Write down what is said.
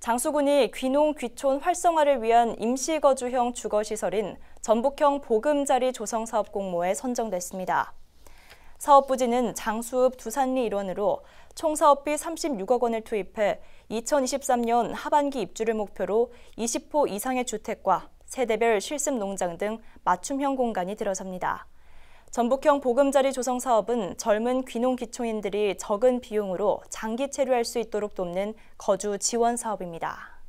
장수군이 귀농 귀촌 활성화를 위한 임시거주형 주거시설인 전북형 보금자리 조성사업 공모에 선정됐습니다. 사업 부지는 장수읍 두산리 일원으로 총 사업비 36억 원을 투입해 2023년 하반기 입주를 목표로 20호 이상의 주택과 세대별 실습 농장 등 맞춤형 공간이 들어섭니다. 전북형 보금자리 조성 사업은 젊은 귀농 귀촌인들이 적은 비용으로 장기 체류할 수 있도록 돕는 거주 지원 사업입니다.